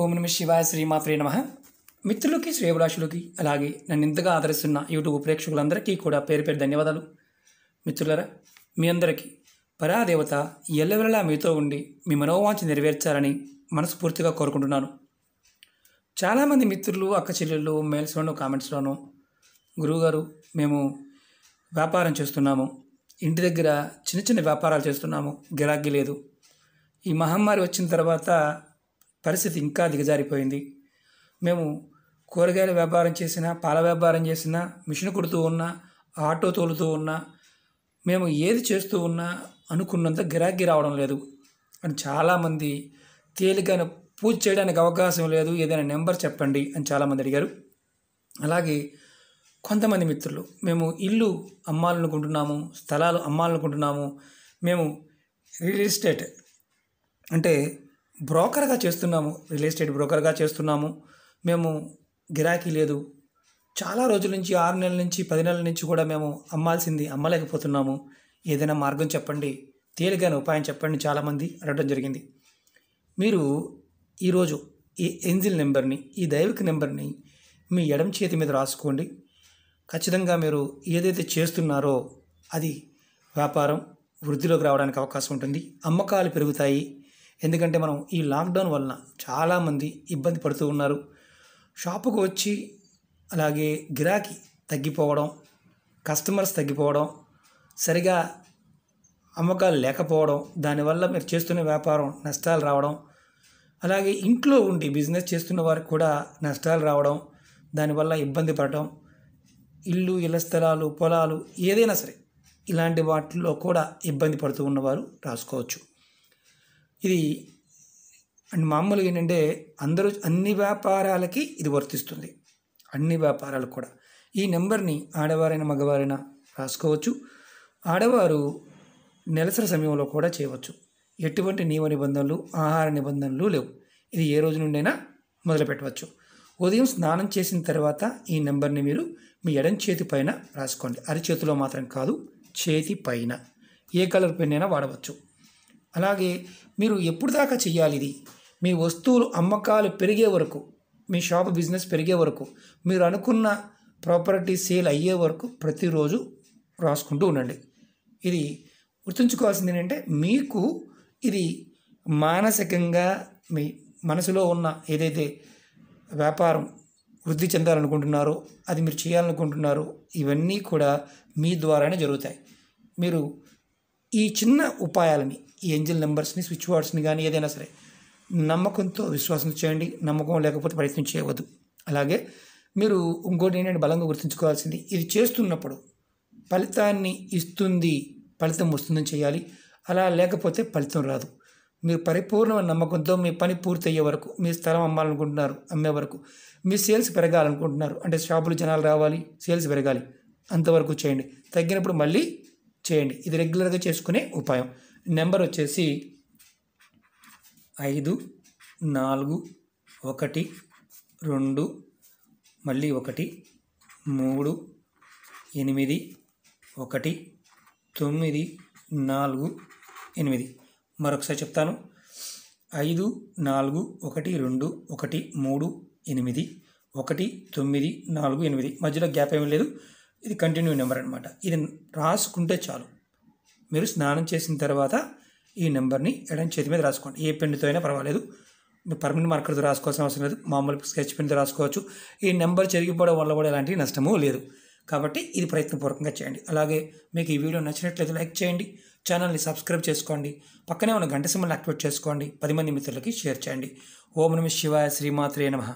ఓం నమ శివాయ శ్రీమాత్రే నమ మిత్రులకి శ్రేవరాశులకి అలాగే నన్ను ఇంతగా ఆదరిస్తున్న యూట్యూబ్ ప్రేక్షకులందరికీ కూడా పేరు పేరు ధన్యవాదాలు మిత్రులరా మీ అందరికీ పరాదేవత ఎల్లవెల్లలా మీతో ఉండి మీ మనోవాంఛ నెరవేర్చాలని మనస్ఫూర్తిగా కోరుకుంటున్నాను చాలామంది మిత్రులు అక్క చెల్లెళ్ళు మెయిల్స్లోనూ కామెంట్స్లోనూ గురువుగారు మేము వ్యాపారం చేస్తున్నాము ఇంటి దగ్గర చిన్న చిన్న వ్యాపారాలు చేస్తున్నాము గిరాకీ లేదు ఈ మహమ్మారి వచ్చిన తర్వాత పరిస్థితి ఇంకా దిగజారిపోయింది మేము కూరగాయల వ్యాపారం చేసినా పాల వ్యాపారం చేసినా మిషన్ కొడుతూ ఉన్నా ఆటో తోలుతూ ఉన్నా మేము ఏది చేస్తూ ఉన్నా అనుకున్నంత గిరాకీ రావడం లేదు అని చాలామంది తేలికైన పూజ చేయడానికి అవకాశం లేదు ఏదైనా నెంబర్ చెప్పండి అని చాలామంది అడిగారు అలాగే కొంతమంది మిత్రులు మేము ఇల్లు అమ్మాలనుకుంటున్నాము స్థలాలు అమ్మాలనుకుంటున్నాము మేము రియల్ ఎస్టేట్ అంటే బ్రోకర్గా చేస్తున్నాము రియల్ ఎస్టేట్ బ్రోకర్గా చేస్తున్నాము మేము గిరాకీ లేదు చాలా రోజుల నుంచి ఆరు నెలల నుంచి పది నెలల నుంచి కూడా మేము అమ్మాల్సింది అమ్మలేకపోతున్నాము ఏదైనా మార్గం చెప్పండి తేలిగైన ఉపాయం చెప్పండి చాలామంది అడగడం జరిగింది మీరు ఈరోజు ఈ ఎంజిల్ నెంబర్ని ఈ దైవిక నెంబర్ని మీ ఎడం చేతి మీద రాసుకోండి ఖచ్చితంగా మీరు ఏదైతే చేస్తున్నారో అది వ్యాపారం వృద్ధిలోకి రావడానికి అవకాశం ఉంటుంది అమ్మకాలు పెరుగుతాయి ఎందుకంటే మనం ఈ లాక్డౌన్ వలన చాలామంది ఇబ్బంది పడుతూ ఉన్నారు షాపుకు వచ్చి అలాగే గిరాకీ తగ్గిపోవడం కస్టమర్స్ తగ్గిపోవడం సరిగా అమ్మకాలు లేకపోవడం దానివల్ల మీరు చేస్తున్న వ్యాపారం నష్టాలు రావడం అలాగే ఇంట్లో ఉండి బిజినెస్ చేస్తున్న వారికి కూడా నష్టాలు రావడం దానివల్ల ఇబ్బంది పడటం ఇల్లు ఇళ్ల స్థలాలు పొలాలు ఏదైనా సరే ఇలాంటి వాటిల్లో కూడా ఇబ్బంది పడుతూ ఉన్నవారు రాసుకోవచ్చు ఇది అండ్ మామూలుగా ఏంటంటే అందరూ అన్ని వ్యాపారాలకి ఇది వర్తిస్తుంది అన్ని వ్యాపారాలు కూడా ఈ నెంబర్ని ఆడవారైన మగవారైనా రాసుకోవచ్చు ఆడవారు నెలసరి సమయంలో కూడా చేయవచ్చు ఎటువంటి నియమ నిబంధనలు ఆహార నిబంధనలు లేవు ఇది ఏ రోజు నుండైనా మొదలుపెట్టవచ్చు ఉదయం స్నానం చేసిన తర్వాత ఈ నెంబర్ని మీరు మీ ఎడం చేతి పైన రాసుకోండి అరచేతిలో మాత్రం కాదు చేతి పైన ఏ కలర్ పెన్ అయినా వాడవచ్చు అలాగే మీరు ఎప్పుడు దాకా చేయాలి ఇది మీ వస్తువులు అమ్మకాలు పెరిగే వరకు మీ షాప్ బిజినెస్ పెరిగే వరకు మీరు అనుకున్న ప్రాపర్టీ సేల్ అయ్యే వరకు ప్రతిరోజు రాసుకుంటూ ఉండండి ఇది గుర్తుంచుకోవాల్సింది ఏంటంటే మీకు ఇది మానసికంగా మీ మనసులో ఉన్న ఏదైతే వ్యాపారం వృద్ధి చెందాలనుకుంటున్నారో అది మీరు చేయాలనుకుంటున్నారో ఇవన్నీ కూడా మీ ద్వారానే జరుగుతాయి మీరు ఈ చిన్న ఉపాయాలని ఈ ఎంజిల్ నెంబర్స్ని స్విచ్ వర్డ్స్ని కానీ ఏదైనా సరే నమ్మకంతో విశ్వాసం చేయండి నమ్మకం లేకపోతే ప్రయత్నం చేయవద్దు అలాగే మీరు ఇంకోటి ఏంటంటే బలంగా గుర్తుంచుకోవాల్సింది ఇది చేస్తున్నప్పుడు ఫలితాన్ని ఇస్తుంది ఫలితం వస్తుందని చేయాలి అలా లేకపోతే ఫలితం రాదు మీరు పరిపూర్ణమైన నమ్మకంతో మీ పని పూర్తి అయ్యే వరకు మీ స్థలం అమ్మాలనుకుంటున్నారు అమ్మే వరకు మీ సేల్స్ పెరగాలనుకుంటున్నారు అంటే షాపులు జనాలు రావాలి సేల్స్ పెరగాలి అంతవరకు చేయండి తగ్గినప్పుడు మళ్ళీ చేయండి ఇది రెగ్యులర్గా చేసుకునే ఉపాయం నెంబర్ వచ్చేసి ఐదు నాలుగు ఒకటి రెండు మళ్ళీ ఒకటి మూడు ఎనిమిది ఒకటి తొమ్మిది నాలుగు ఎనిమిది మరొకసారి చెప్తాను ఐదు నాలుగు ఒకటి రెండు ఒకటి మూడు ఎనిమిది ఒకటి తొమ్మిది నాలుగు ఎనిమిది మధ్యలో గ్యాప్ ఏమీ లేదు ఇది కంటిన్యూ నెంబర్ అనమాట ఇది రాసుకుంటే చాలు మీరు స్నానం చేసిన తర్వాత ఈ నెంబర్ని ఎడం చేతి మీద రాసుకోండి ఏ పెన్నుతో అయినా పర్వాలేదు పర్మనెంట్ మార్కర్తో రాసుకోవాల్సిన అవసరం లేదు మామూలు స్కెచ్ పెన్తో రాసుకోవచ్చు ఈ నెంబర్ చెరిగిపోవడం వల్ల కూడా ఎలాంటి నష్టము లేదు కాబట్టి ఇది ప్రయత్నపూర్వకంగా చేయండి అలాగే మీకు ఈ వీడియో నచ్చినట్లయితే లైక్ చేయండి ఛానల్ని సబ్స్క్రైబ్ చేసుకోండి పక్కనే ఉన్న గంట సింబల్ యాక్టివేట్ చేసుకోండి పది మంది మిత్రులకి షేర్ చేయండి ఓం నమ శివాయ శ్రీమాత్రే నమ